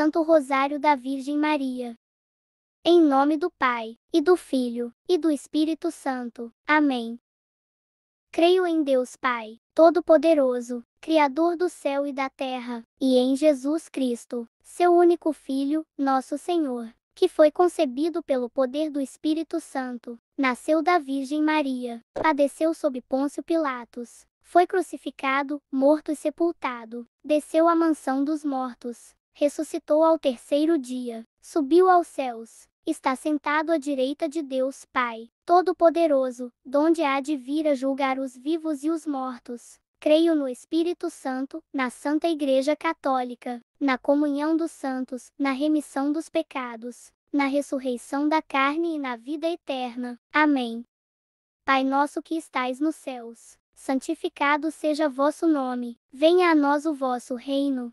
Santo Rosário da Virgem Maria. Em nome do Pai, e do Filho, e do Espírito Santo. Amém. Creio em Deus Pai, Todo-Poderoso, Criador do céu e da terra, e em Jesus Cristo, seu único Filho, nosso Senhor, que foi concebido pelo poder do Espírito Santo, nasceu da Virgem Maria, padeceu sob Pôncio Pilatos, foi crucificado, morto e sepultado, desceu à mansão dos mortos ressuscitou ao terceiro dia, subiu aos céus, está sentado à direita de Deus Pai, Todo-Poderoso, donde há de vir a julgar os vivos e os mortos. Creio no Espírito Santo, na Santa Igreja Católica, na comunhão dos santos, na remissão dos pecados, na ressurreição da carne e na vida eterna. Amém. Pai nosso que estais nos céus, santificado seja vosso nome, venha a nós o vosso reino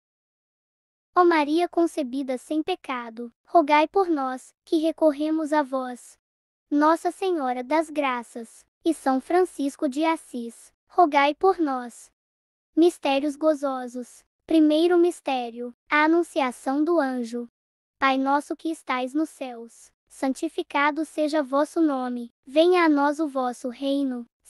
Ó Maria concebida sem pecado, rogai por nós, que recorremos a vós. Nossa Senhora das Graças e São Francisco de Assis, rogai por nós. Mistérios gozosos. Primeiro mistério: a anunciação do anjo. Pai nosso que estais nos céus, santificado seja vosso nome, venha a nós o vosso reino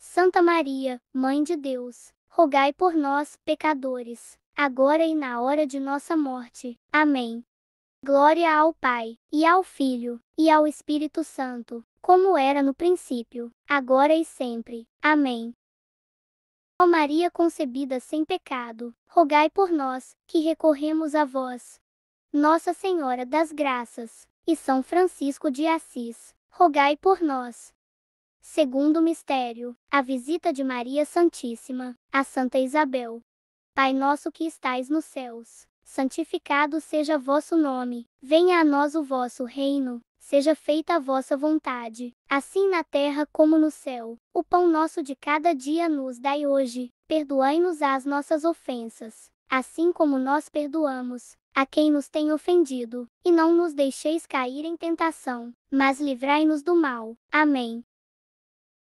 Santa Maria, Mãe de Deus, rogai por nós, pecadores, agora e na hora de nossa morte. Amém. Glória ao Pai, e ao Filho, e ao Espírito Santo, como era no princípio, agora e sempre. Amém. Ó Maria concebida sem pecado, rogai por nós, que recorremos a vós. Nossa Senhora das Graças, e São Francisco de Assis, rogai por nós. Segundo mistério, a visita de Maria Santíssima a Santa Isabel. Pai nosso que estais nos céus, santificado seja vosso nome, venha a nós o vosso reino, seja feita a vossa vontade, assim na terra como no céu. O pão nosso de cada dia nos dai hoje, perdoai-nos as nossas ofensas, assim como nós perdoamos a quem nos tem ofendido, e não nos deixeis cair em tentação, mas livrai-nos do mal. Amém.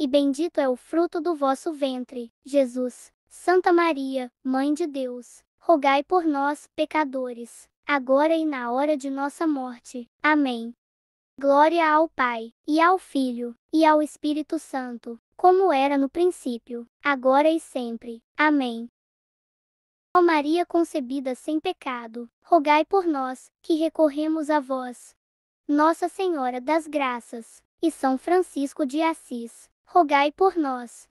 e bendito é o fruto do vosso ventre, Jesus. Santa Maria, Mãe de Deus, rogai por nós, pecadores, agora e na hora de nossa morte. Amém. Glória ao Pai, e ao Filho, e ao Espírito Santo, como era no princípio, agora e sempre. Amém. Ó Maria concebida sem pecado, rogai por nós, que recorremos a vós. Nossa Senhora das Graças, e São Francisco de Assis rogai por nós.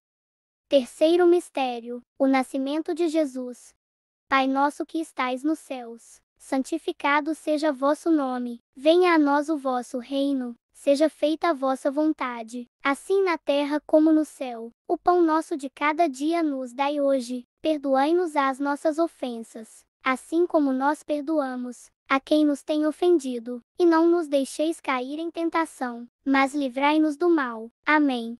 Terceiro mistério: o nascimento de Jesus. Pai nosso que estais nos céus, santificado seja vosso nome, venha a nós o vosso reino, seja feita a vossa vontade, assim na terra como no céu. O pão nosso de cada dia nos dai hoje, perdoai-nos as nossas ofensas, assim como nós perdoamos a quem nos tem ofendido, e não nos deixeis cair em tentação, mas livrai-nos do mal. Amém.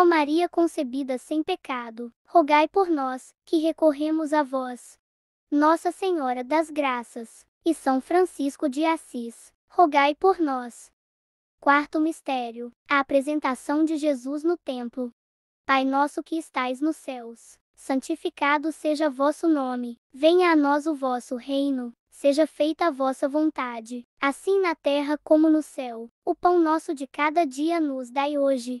Ó Maria concebida sem pecado, rogai por nós, que recorremos a vós. Nossa Senhora das Graças e São Francisco de Assis, rogai por nós. Quarto mistério: a apresentação de Jesus no templo. Pai nosso que estais nos céus, santificado seja vosso nome, venha a nós o vosso reino, seja feita a vossa vontade, assim na terra como no céu. O pão nosso de cada dia nos dai hoje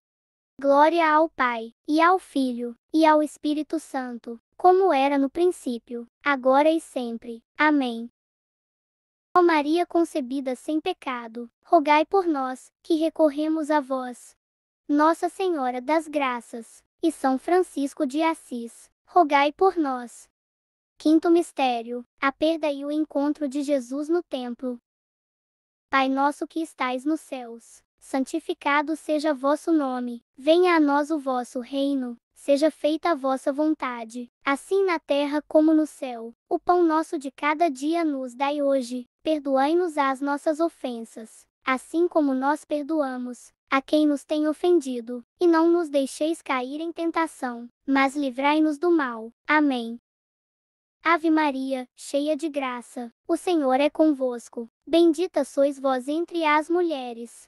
Glória ao Pai, e ao Filho, e ao Espírito Santo, como era no princípio, agora e sempre. Amém. Ó Maria concebida sem pecado, rogai por nós, que recorremos a vós. Nossa Senhora das Graças, e São Francisco de Assis, rogai por nós. Quinto mistério: a perda e o encontro de Jesus no templo. Pai nosso que estais nos céus, santificado seja vosso nome. Venha a nós o vosso reino, seja feita a vossa vontade, assim na terra como no céu. O pão nosso de cada dia nos dai hoje. Perdoai-nos as nossas ofensas, assim como nós perdoamos a quem nos tem ofendido, e não nos deixeis cair em tentação, mas livrai-nos do mal. Amém. Ave Maria, cheia de graça, o Senhor é convosco. Bendita sois vós entre as mulheres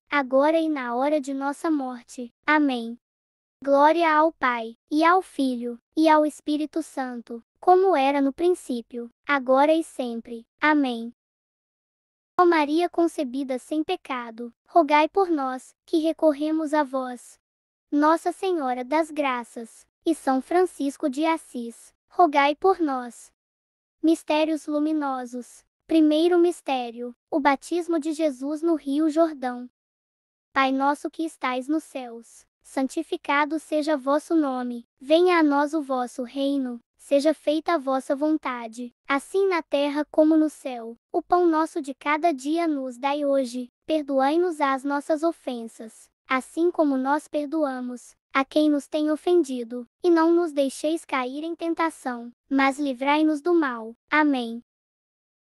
agora e na hora de nossa morte. Amém. Glória ao Pai, e ao Filho, e ao Espírito Santo, como era no princípio, agora e sempre. Amém. Ó Maria concebida sem pecado, rogai por nós, que recorremos a vós. Nossa Senhora das Graças, e São Francisco de Assis, rogai por nós. Mistérios luminosos. Primeiro mistério: o batismo de Jesus no Rio Jordão. Pai nosso que estais nos céus, santificado seja vosso nome, venha a nós o vosso reino, seja feita a vossa vontade, assim na terra como no céu. O pão nosso de cada dia nos dai hoje, perdoai-nos as nossas ofensas, assim como nós perdoamos a quem nos tem ofendido, e não nos deixeis cair em tentação, mas livrai-nos do mal. Amém.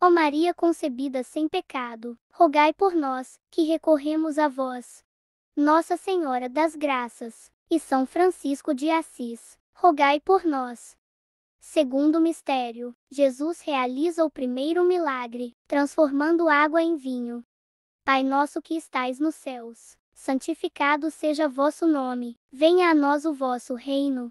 Ó Maria concebida sem pecado, rogai por nós, que recorremos a vós. Nossa Senhora das Graças e São Francisco de Assis, rogai por nós. Segundo mistério, Jesus realiza o primeiro milagre, transformando água em vinho. Pai nosso que estais nos céus, santificado seja vosso nome, venha a nós o vosso reino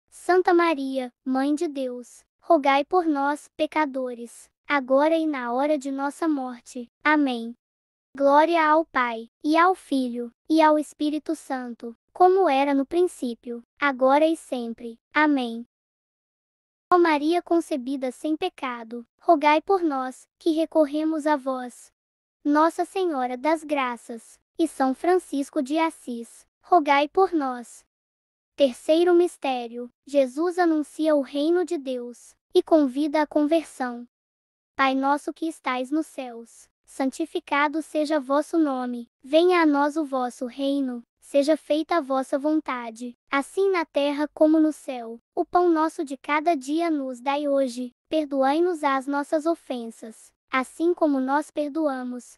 Santa Maria, Mãe de Deus, rogai por nós, pecadores, agora e na hora de nossa morte. Amém. Glória ao Pai, e ao Filho, e ao Espírito Santo, como era no princípio, agora e sempre. Amém. Ó Maria concebida sem pecado, rogai por nós, que recorremos a vós. Nossa Senhora das Graças, e São Francisco de Assis, rogai por nós. Terceiro mistério: Jesus anuncia o reino de Deus e convida à conversão. Pai nosso que estais nos céus, santificado seja vosso nome, venha a nós o vosso reino, seja feita a vossa vontade, assim na terra como no céu. O pão nosso de cada dia nos dai hoje, perdoai-nos as nossas ofensas, assim como nós perdoamos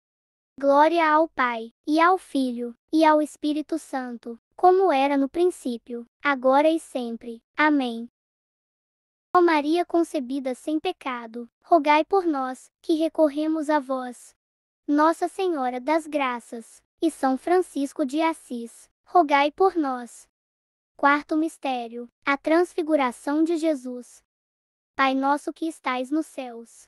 Glória ao Pai, e ao Filho, e ao Espírito Santo, como era no princípio, agora e sempre. Amém. Ó Maria concebida sem pecado, rogai por nós, que recorremos a vós. Nossa Senhora das Graças, e São Francisco de Assis, rogai por nós. Quarto mistério: a transfiguração de Jesus. Pai nosso que estais nos céus,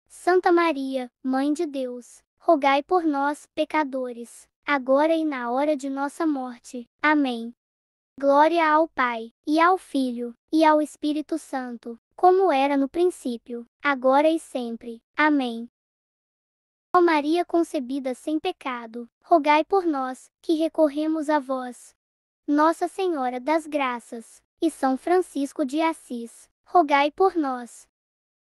Santa Maria, Mãe de Deus, rogai por nós, pecadores, agora e na hora de nossa morte. Amém. Glória ao Pai, e ao Filho, e ao Espírito Santo, como era no princípio, agora e sempre. Amém. Ó Maria concebida sem pecado, rogai por nós, que recorremos a vós. Nossa Senhora das Graças, e São Francisco de Assis, rogai por nós.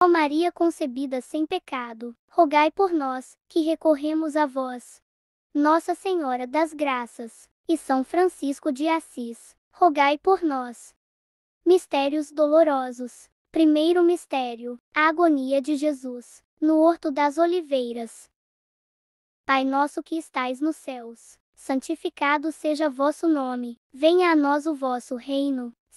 Ó Maria concebida sem pecado, rogai por nós, que recorremos a vós. Nossa Senhora das Graças e São Francisco de Assis, rogai por nós. Mistérios dolorosos. Primeiro mistério: a agonia de Jesus, no Horto das Oliveiras. Pai nosso que estais nos céus, santificado seja vosso nome, venha a nós o vosso reino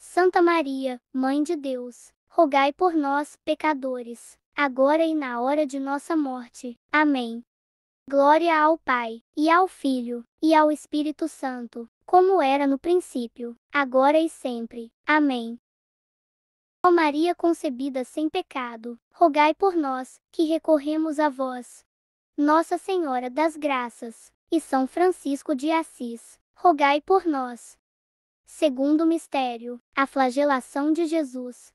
Santa Maria, Mãe de Deus, rogai por nós, pecadores, agora e na hora de nossa morte. Amém. Glória ao Pai, e ao Filho, e ao Espírito Santo, como era no princípio, agora e sempre. Amém. Ó Maria concebida sem pecado, rogai por nós, que recorremos a vós. Nossa Senhora das Graças, e São Francisco de Assis, rogai por nós. Segundo mistério, a flagelação de Jesus.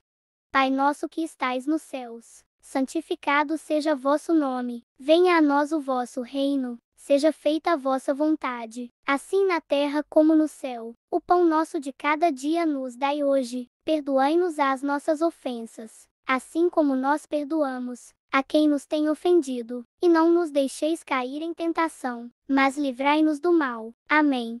Pai nosso que estais nos céus, santificado seja vosso nome, venha a nós o vosso reino, seja feita a vossa vontade, assim na terra como no céu. O pão nosso de cada dia nos dai hoje, perdoai-nos as nossas ofensas, assim como nós perdoamos a quem nos tem ofendido, e não nos deixeis cair em tentação, mas livrai-nos do mal. Amém.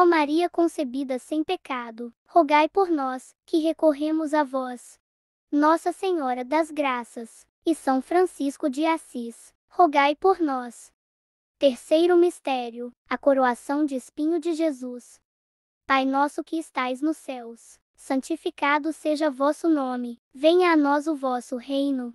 Ó Maria concebida sem pecado, rogai por nós, que recorremos a vós. Nossa Senhora das Graças e São Francisco de Assis, rogai por nós. Terceiro mistério: a coroação de espinho de Jesus. Pai nosso que estais nos céus, santificado seja vosso nome, venha a nós o vosso reino,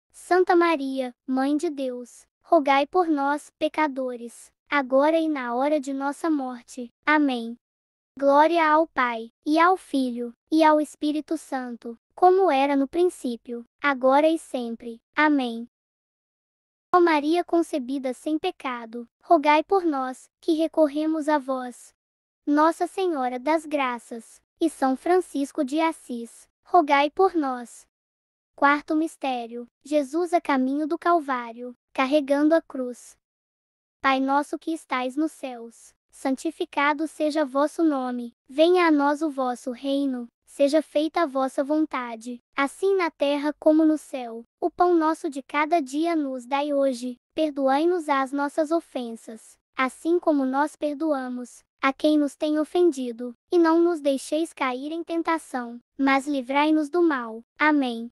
Santa Maria, Mãe de Deus, rogai por nós, pecadores, agora e na hora de nossa morte. Amém. Glória ao Pai, e ao Filho, e ao Espírito Santo, como era no princípio, agora e sempre. Amém. Ó Maria concebida sem pecado, rogai por nós, que recorremos a vós. Nossa Senhora das Graças, e São Francisco de Assis, rogai por nós. Quarto mistério: Jesus a caminho do Calvário, carregando a cruz. Pai nosso que estais nos céus, santificado seja vosso nome, venha a nós o vosso reino, seja feita a vossa vontade, assim na terra como no céu. O pão nosso de cada dia nos dai hoje, perdoai-nos as nossas ofensas, assim como nós perdoamos a quem nos tem ofendido, e não nos deixeis cair em tentação, mas livrai-nos do mal. Amém.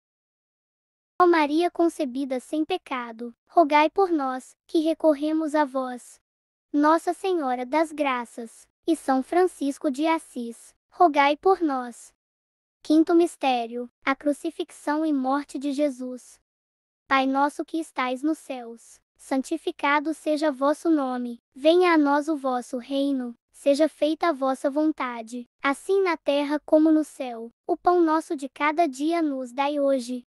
Ó Maria concebida sem pecado, rogai por nós, que recorremos a vós. Nossa Senhora das Graças e São Francisco de Assis, rogai por nós. Quinto mistério: a crucifixão e morte de Jesus. Pai nosso que estais nos céus, santificado seja vosso nome, venha a nós o vosso reino, seja feita a vossa vontade, assim na terra como no céu. O pão nosso de cada dia nos dai hoje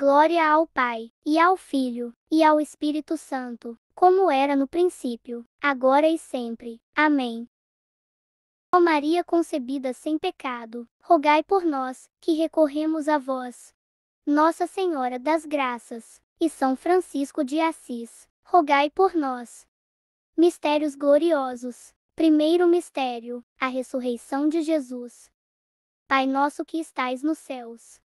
Glória ao Pai, e ao Filho, e ao Espírito Santo, como era no princípio, agora e sempre. Amém. Ó Maria concebida sem pecado, rogai por nós, que recorremos a vós. Nossa Senhora das Graças, e São Francisco de Assis, rogai por nós. Mistérios gloriosos. Primeiro mistério: a ressurreição de Jesus. Pai nosso que estais nos céus,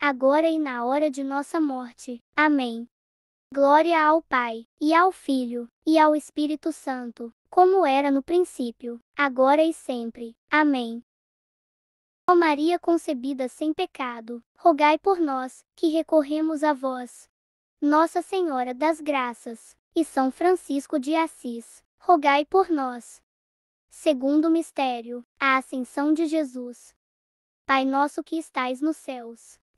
agora e na hora de nossa morte. Amém. Glória ao Pai, e ao Filho, e ao Espírito Santo, como era no princípio, agora e sempre. Amém. Ó Maria concebida sem pecado, rogai por nós, que recorremos a vós. Nossa Senhora das Graças, e São Francisco de Assis, rogai por nós. Segundo mistério, a ascensão de Jesus. Pai nosso que estais nos céus,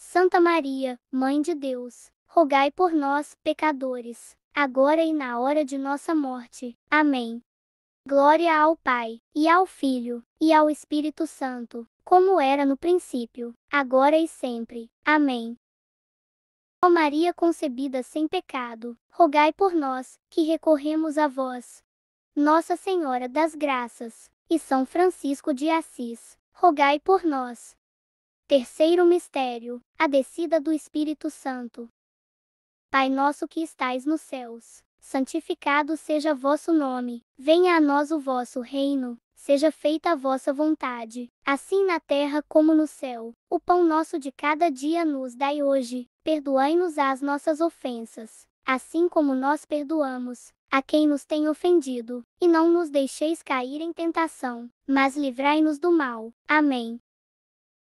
Santa Maria, Mãe de Deus, rogai por nós, pecadores, agora e na hora de nossa morte. Amém. Glória ao Pai, e ao Filho, e ao Espírito Santo, como era no princípio, agora e sempre. Amém. Ó Maria concebida sem pecado, rogai por nós, que recorremos a vós. Nossa Senhora das Graças, e São Francisco de Assis, rogai por nós. Terceiro mistério: a descida do Espírito Santo. Pai nosso que estais nos céus, santificado seja vosso nome, venha a nós o vosso reino, seja feita a vossa vontade, assim na terra como no céu. O pão nosso de cada dia nos dai hoje, perdoai-nos as nossas ofensas, assim como nós perdoamos a quem nos tem ofendido, e não nos deixeis cair em tentação, mas livrai-nos do mal. Amém.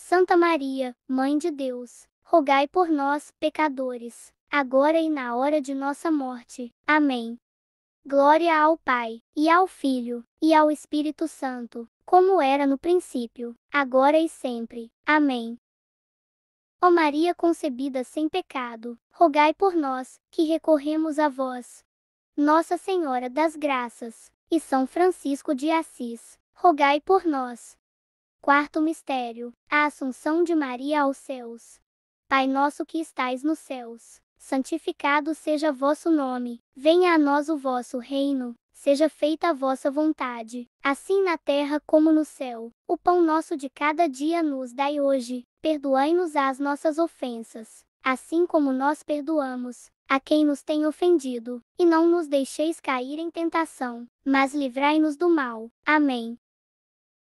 Santa Maria, Mãe de Deus, rogai por nós, pecadores, agora e na hora de nossa morte. Amém. Glória ao Pai, e ao Filho, e ao Espírito Santo, como era no princípio, agora e sempre. Amém. Ó Maria concebida sem pecado, rogai por nós, que recorremos a vós. Nossa Senhora das Graças, e São Francisco de Assis, rogai por nós. Quarto mistério: a Assunção de Maria aos céus. Pai nosso que estais nos céus, santificado seja vosso nome, venha a nós o vosso reino, seja feita a vossa vontade, assim na terra como no céu. O pão nosso de cada dia nos dai hoje, perdoai-nos as nossas ofensas, assim como nós perdoamos a quem nos tem ofendido, e não nos deixeis cair em tentação, mas livrai-nos do mal. Amém.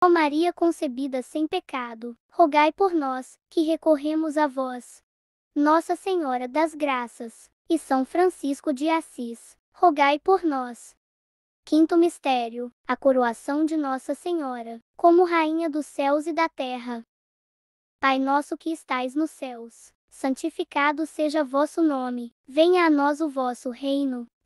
Ó Maria concebida sem pecado, rogai por nós, que recorremos a vós. Nossa Senhora das Graças e São Francisco de Assis, rogai por nós. Quinto mistério: a coroação de Nossa Senhora, como Rainha dos céus e da terra. Pai nosso que estais nos céus, santificado seja vosso nome, venha a nós o vosso reino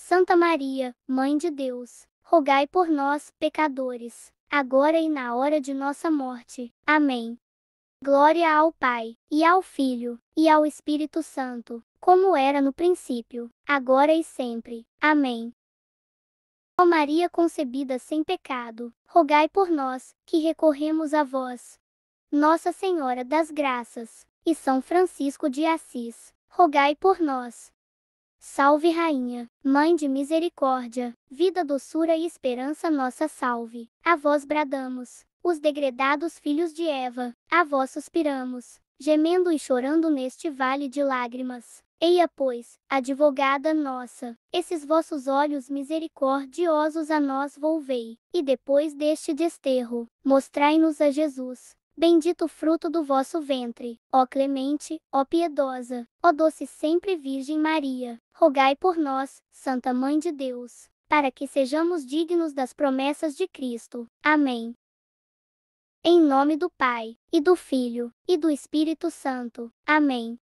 Santa Maria, Mãe de Deus, rogai por nós, pecadores, agora e na hora de nossa morte. Amém. Glória ao Pai, e ao Filho, e ao Espírito Santo, como era no princípio, agora e sempre. Amém. Ó Maria concebida sem pecado, rogai por nós, que recorremos a vós. Nossa Senhora das Graças, e São Francisco de Assis, rogai por nós. Salve Rainha, Mãe de Misericórdia, Vida, doçura e esperança nossa salve. A vós bradamos, os degredados filhos de Eva, a vós suspiramos, gemendo e chorando neste vale de lágrimas. Eia, pois, advogada nossa, esses vossos olhos misericordiosos a nós volvei, e depois deste desterro, mostrai-nos a Jesus, Bendito o fruto do vosso ventre, ó clemente, ó piedosa, ó doce sempre Virgem Maria, rogai por nós, Santa Mãe de Deus, para que sejamos dignos das promessas de Cristo. Amém. Em nome do Pai, e do Filho, e do Espírito Santo. Amém.